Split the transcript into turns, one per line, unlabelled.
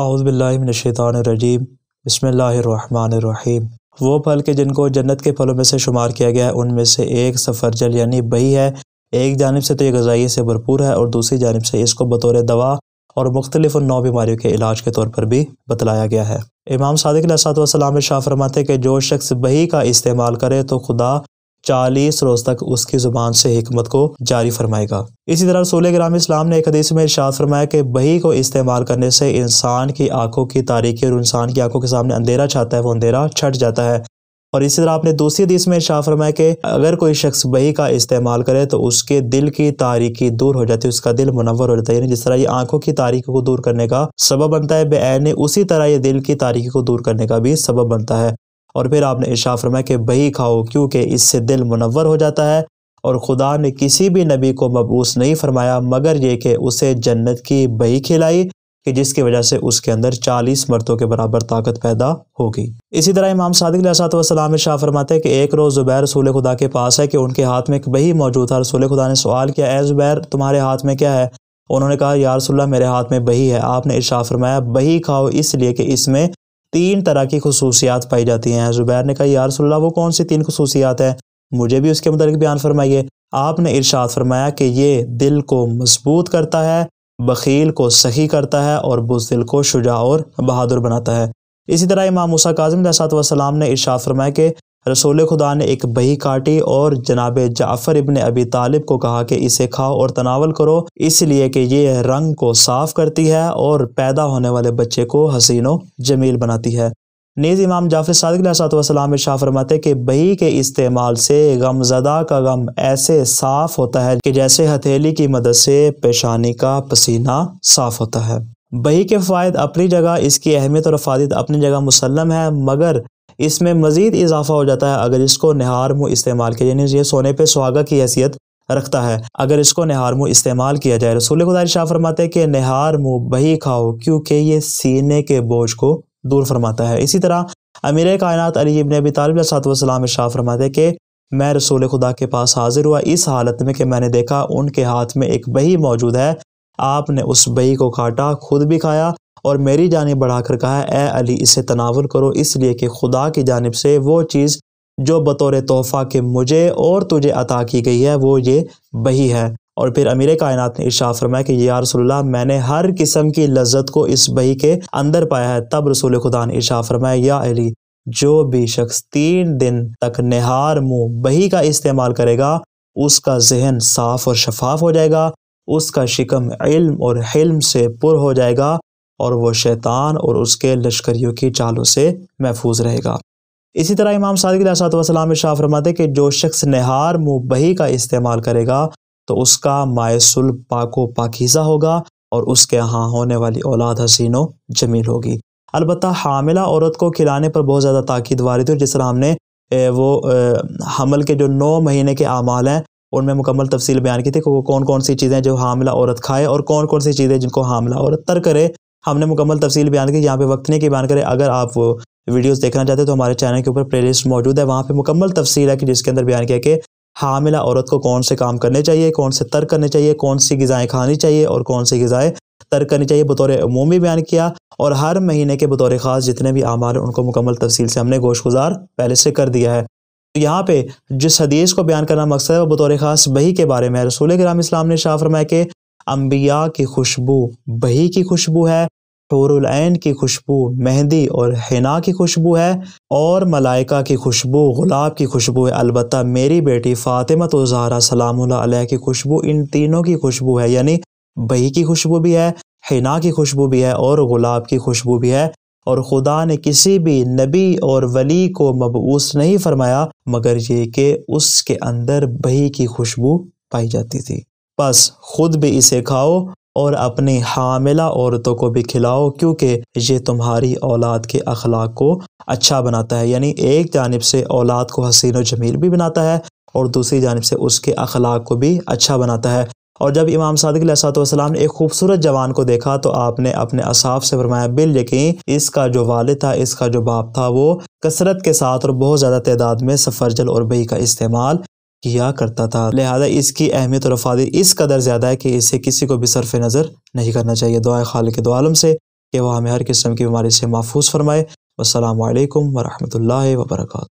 आउज़बिल्लिमिनशैतरजीम बसमीम वो फल के जिनको जन्नत के फलों में से शुमार किया गया है उनमें से एक सफ़रजल यानी बही है एक जानब से तो ये गजाइए से भरपूर है और दूसरी जानब से इसको बतौर दवा और मुख्तलिफ और नौ बीमारियों के इलाज के तौर पर भी बतलाया गया है इमाम सदक शाह फरमाते कि जो शख्स बही का इस्तेमाल करे तो खुदा चालीस रोज तक उसकी जुबान से हमत को जारी फरमाएगा इसी तरह रसूल ग्राम इस्लाम ने एक हदीस में इर्शाद फरमाया कि बही को इस्तेमाल करने से इंसान की आंखों की तारीखी और इंसान की आंखों के सामने अंधेरा छाता है वो अंधेरा छट जाता है और इसी तरह आपने दूसरी हदीस में शाह फरमाया कि अगर कोई शख्स बही का इस्तेमाल करे तो उसके दिल की तारीखी दूर हो जाती है उसका दिल मुनवर हो जाता है जिस तरह ये आंखों की तारीखी को दूर करने का सबब बनता है बेन उसी तरह ये दिल की तारीखी को दूर करने का भी सबब बनता है और फिर आपने इर्शा फरमाया कि बही खाओ क्योंकि इससे दिल मुनवर हो जाता है और खुदा ने किसी भी नबी को मबूस नहीं फरमाया मगर ये कि उसे जन्नत की बही खिलाई कि जिसकी वजह से उसके अंदर चालीस मर्दों के बराबर ताकत पैदा होगी इसी तरह इमाम सादिक सातम शाह फरमाते हैं कि एक रोज़ ज़ुबैर रसूल खुदा के पास है कि उनके हाथ में एक बही मौजूद था रसूल खुदा ने सवाल किया ए ज़ुबैर तुम्हारे हाथ में क्या है उन्होंने कहा यार रसुल्ला मेरे हाथ में बही है आपने इर्शा फरमाया बही खाओ इसलिए कि इसमें तीन तरह की खसूसियात पाई जाती हैं ज़ुबैर ने कहा यार सुल्ला वो कौन सी तीन खसूसियात हैं मुझे भी उसके मतलब बयान फरमाइए आपने इरशाद फरमाया कि ये दिल को मजबूत करता है बखील को सही करता है और बुजदिल को शुजा और बहादुर बनाता है इसी तरह इमाम मूसा काजम सलाम ने इरशाद फरमाया कि रसूल खुदा ने एक बही काटी और जनाब जाफ़र इबन अबी तालिब को कहा कि इसे खाओ और तनावल करो इसलिए कि ये रंग को साफ़ करती है और पैदा होने वाले बच्चे को हसीनो जमील बनाती है नीज़ इमाम जाफर सदक़लाम शाह फरमाते कि बही के इस्तेमाल से गमजदा का गम ऐसे साफ़ होता है कि जैसे हथेली की मदद से पेशानी का पसीना साफ़ होता है बही के फायद अपनी जगह इसकी अहमियत और अफादित अपनी जगह मुसलम है मगर इसमें मज़ीद इजाफा हो जाता है अगर इसको नहार मुँह इस्तेमाल किया जाए ये सोने पर सुहागा की हैसियत रखता है अगर इसको नहार मुँह इस्तेमाल किया जाए रसूल खुदा शाह फरमाते हैं कि नहार मुँह बही खाओ क्योंकि ये सीने के बोझ को दूर फरमाता है इसी तरह अमीर कायनत अली ने अबी तालब सातवाम शाह फरमाते कि मैं रसूल खुदा के पास हाजिर हुआ इस हालत में कि मैंने देखा उनके हाथ में एक बही मौजूद है आपने उस बई को काटा खुद भी खाया और मेरी जानब बढ़ाकर कहा ए अली इसे तनावल करो इसलिए कि खुदा की जानब से वो चीज़ जो बतौर तोहफ़ा के मुझे और तुझे अता की गई है वो ये बही है और फिर अमीर कायनत ने इशा फरमाया कि या रसोल्ला मैंने हर किस्म की लज्जत को इस बही के अंदर पाया है तब रसूल खुदा ने इर्शा फरमाया या अली जो भी शख्स तीन दिन तक नहार मुँह बही का इस्तेमाल करेगा उसका जहन साफ और शफाफ हो जाएगा उसका शिकम इल्म और हिल्म से पुर हो जाएगा और वह शैतान और उसके लश्करियों की चालों से महफूज रहेगा इसी तरह इमाम सादक वसलाम शाह फरमाते कि जो शख्स नहार मुबही का इस्तेमाल करेगा तो उसका मायसुल पाको पाकिज़ा होगा और उसके यहाँ होने वाली औलाद हसीनों जमील होगी अलबत् हामिला औरत को खिलाने पर बहुत ज़्यादा ताक़द वारी थी जिस तरह हमने वो हमल के जो नौ महीने के अमाल हैं और मैं मुकम्मल तफसील बयान की थी कि वो कौन कौन सी चीज़ें जो हामला औरत खाए और कौन कौन सी चीज़ें जिनको हामला औरत तर करे हमने मुकम्मल तफसील बयान की यहाँ पे वक्त नहीं की बयान करें अगर आप वीडियोस देखना चाहते हैं तो हमारे चैनल के ऊपर प्लेलिस्ट मौजूद है वहाँ पे मुकम्मल तफसील है कि जिसके अंदर बयान किया कि हामिला औरत को कौन से काम करने चाहिए कौन से तर्क करने चाहिए कौन सी गज़ाएँ खानी चाहिए और कौन सी गज़ाएँ तर्क करनी चाहिए बतौर अमूमी बयान किया और हर महीने के बतौर ख़ास जितने भी हैं उनको मुकम्मल तफसील से हमने गोश गुजार पहले से कर दिया है तो यहाँ पे जिस हदीस को बयान करना मकसद है वो बतौर ख़ास बही के बारे में रसूल कराम इस्लाम ने शाह फरमाया कि अम्बिया की खुशबू बही की खुशबू है हौरैन की खुशबू मेहंदी और हिना की खुशबू है और मलाइका की खुशबू गुलाब की खुशबू है अलबत् मेरी बेटी फ़ातिमा तो जहरा सलाम की खुशबू इन तीनों की खुशबू है यानी बही की खुशबू भी है हिना की खुशबू भी है और गुलाब की खुशबू भी है और ख़ुदा ने किसी भी नबी और वली को मबूस नहीं फरमाया मगर ये कि उसके अंदर बही की खुशबू पाई जाती थी बस खुद भी इसे खाओ और अपनी हामिला औरतों को भी खिलाओ क्योंकि ये तुम्हारी औलाद के अखलाक को अच्छा बनाता है यानी एक जानब से औलाद को हसीन जमील भी बनाता है और दूसरी जानब से उसके अखलाक को भी अच्छा बनाता है और जब इमाम सदक सलाम ने एक खूबसूरत जवान को देखा तो आपने अपने असाफ से फरमाया बिल यकीन इसका जो वाल था इसका जो बाप था वो कसरत के साथ और बहुत ज़्यादा तादाद में सफरजल और बही का इस्तेमाल किया करता था लिहाजा इसकी अहमियत और फादी इस कदर ज़्यादा है कि इसे किसी को भी सरफ नज़र नहीं करना चाहिए दुआ खाल के दुआलम से कि वह हमें हर किस्म की बीमारी से महफूज फरमाए असल वरहमल वर्का